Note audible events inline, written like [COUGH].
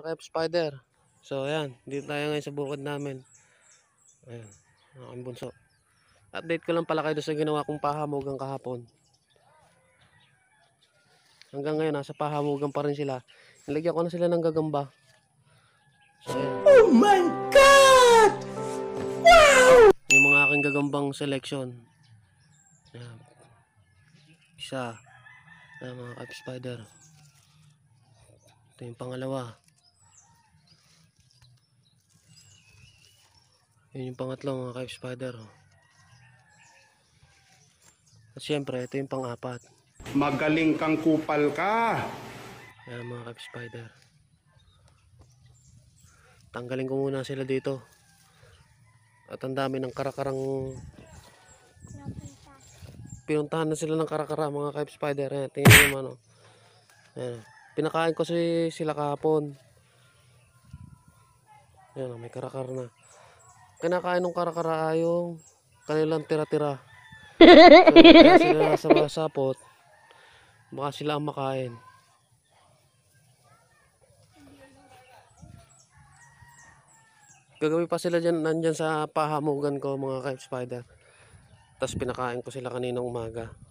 mga ka-spider. So ayan, dito tayo ngayon sa bukod namin. Ayan, ang bunso. Update ko lang pala kayo sa ginawa kong pahamugang kahapon. Hanggang ngayon, nasa pahamugan pa rin sila. Nilagyan ko na sila ng gagamba. So, Oh my God! Wow! Yung mga aking gagambang selection. Ayan. Isa. Ayan mga ka-spider. Ito yung pangalawa. Yun yung pangatlo mga ka-spider. Oh. At syempre, ito yung pang-apat. Magaling kang kupal ka! Ayan mga ka-spider. Tanggalin ko muna sila dito. At ang dami ng karakarang pinuntahan na sila ng karakara mga ka spider ayan, tingnan mo ano oh. pinakain ko si, sila kahapon ayan, may karakar na kinakain ng karakara yung kanilang tira-tira. So, [LAUGHS] sila nasa mga sapot, baka sila ang makain. Gagawin pa sila dyan, nandyan sa pahamugan ko mga ka-spider. Tapos pinakain ko sila kaninang umaga.